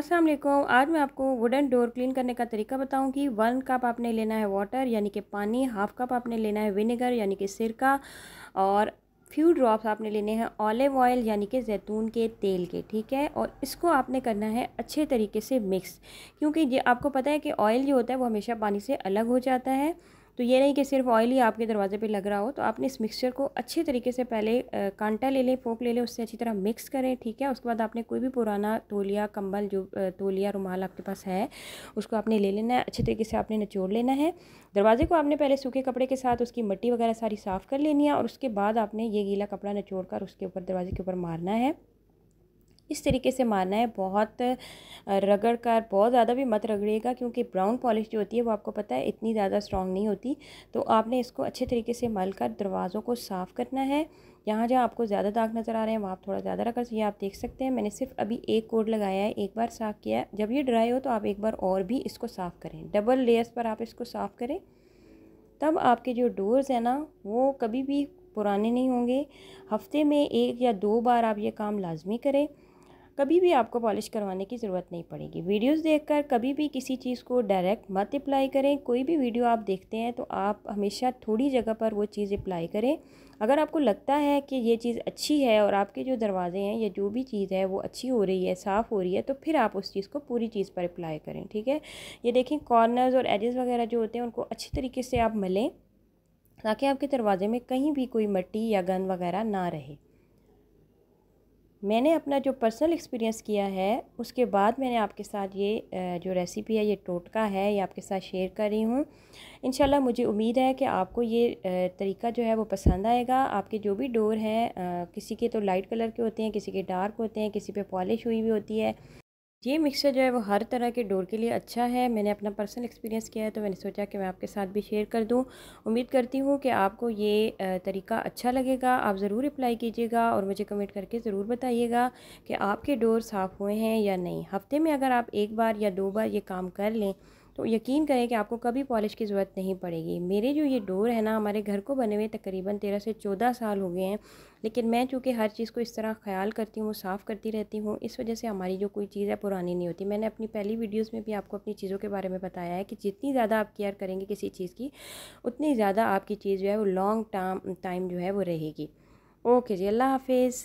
अस्सलाम वालेकुम आज मैं आपको वुडन डोर क्लीन करने का तरीका कि वन कप आपने लेना है वाटर यानी कि पानी हाफ कप आपने लेना है विनेगर यानी कि सिरका और फ्यू ड्रॉप्स आपने लेने हैं ऑलिव ऑयल यानी कि जैतून के तेल के ठीक है और इसको आपने करना है अच्छे तरीके से मिक्स क्योंकि ये आपको पता है कि ऑयल जो होता है वो हमेशा पानी से अलग हो जाता है तो ये नहीं कि सिर्फ ऑयल ही आपके दरवाज़े पे लग रहा हो तो आपने इस मिक्सचर को अच्छे तरीके से पहले कांटा ले लें फोक ले लें उससे अच्छी तरह मिक्स करें ठीक है उसके बाद आपने कोई भी पुराना तोलिया कंबल जो तोलिया रुमाल आपके पास है उसको आपने ले लेना है अच्छे तरीके से आपने निचोड़ लेना है दरवाजे को आपने पहले सूखे कपड़े के साथ उसकी मट्टी वगैरह सारी साफ़ कर लेनी है और उसके बाद आपने ये गीला कपड़ा निचोड़ कर उसके ऊपर दरवाजे के ऊपर मारना है इस तरीके से मारना है बहुत रगड़ कर बहुत ज़्यादा भी मत रगड़िएगा क्योंकि ब्राउन पॉलिश जो होती है वो आपको पता है इतनी ज़्यादा स्ट्रॉन्ग नहीं होती तो आपने इसको अच्छे तरीके से मल कर दरवाज़ों को साफ़ करना है यहाँ जहाँ आपको ज़्यादा दाग नज़र आ रहे हैं वहाँ आप थोड़ा ज़्यादा रखा ये आप देख सकते हैं मैंने सिर्फ अभी एक कोड लगाया है एक बार साफ़ किया है जब ये ड्राई हो तो आप एक बार और भी इसको साफ़ करें डबल लेयर्स पर आप इसको साफ़ करें तब आपके जो डोर्स हैं ना वो कभी भी पुराने नहीं होंगे हफ्ते में एक या दो बार आप ये काम लाजमी करें कभी भी आपको पॉलिश करवाने की ज़रूरत नहीं पड़ेगी वीडियोस देखकर कभी भी किसी चीज़ को डायरेक्ट मत अप्लाई करें कोई भी वीडियो आप देखते हैं तो आप हमेशा थोड़ी जगह पर वो चीज़ अप्लाई करें अगर आपको लगता है कि ये चीज़ अच्छी है और आपके जो दरवाज़े हैं या जो भी चीज़ है वो अच्छी हो रही है साफ़ हो रही है तो फिर आप उस चीज़ को पूरी चीज़ पर अप्लाई करें ठीक है ये देखें कॉर्नर्स और एजेस वगैरह जो होते हैं उनको अच्छे तरीके से आप मलें ताकि आपके दरवाज़े में कहीं भी कोई मट्टी या गंद वगैरह ना रहे मैंने अपना जो पर्सनल एक्सपीरियंस किया है उसके बाद मैंने आपके साथ ये जो रेसिपी है ये टोटका है ये आपके साथ शेयर कर रही हूँ इन मुझे उम्मीद है कि आपको ये तरीका जो है वो पसंद आएगा आपके जो भी डोर हैं किसी के तो लाइट कलर के होते हैं किसी के डार्क होते हैं किसी पे पॉलिश हुई हुई होती है ये मिक्सचर जो है वो हर तरह के डोर के लिए अच्छा है मैंने अपना पर्सनल एक्सपीरियंस किया है तो मैंने सोचा कि मैं आपके साथ भी शेयर कर दूं उम्मीद करती हूँ कि आपको ये तरीका अच्छा लगेगा आप ज़रूर अप्लाई कीजिएगा और मुझे कमेंट करके ज़रूर बताइएगा कि आपके डोर साफ़ हुए हैं या नहीं हफ्ते में अगर आप एक बार या दो बार ये काम कर लें तो यकीन करें कि आपको कभी पॉलिश की ज़रूरत नहीं पड़ेगी मेरे जो ये डोर है ना हमारे घर को बने हुए तकरीबन तेरह से चौदह साल हो गए हैं लेकिन मैं चूँकि हर चीज़ को इस तरह ख्याल करती हूँ साफ़ करती रहती हूँ इस वजह से हमारी जो कोई चीज़ है पुरानी नहीं होती मैंने अपनी पहली वीडियोज़ में भी आपको अपनी चीज़ों के बारे में बताया है कि जितनी ज़्यादा आप केयर करेंगे किसी चीज़ की उतनी ज़्यादा आपकी चीज़ जो है वो लॉन्ग टाइम टाइम जो है वो रहेगी ओके जी अल्लाह हाफिज़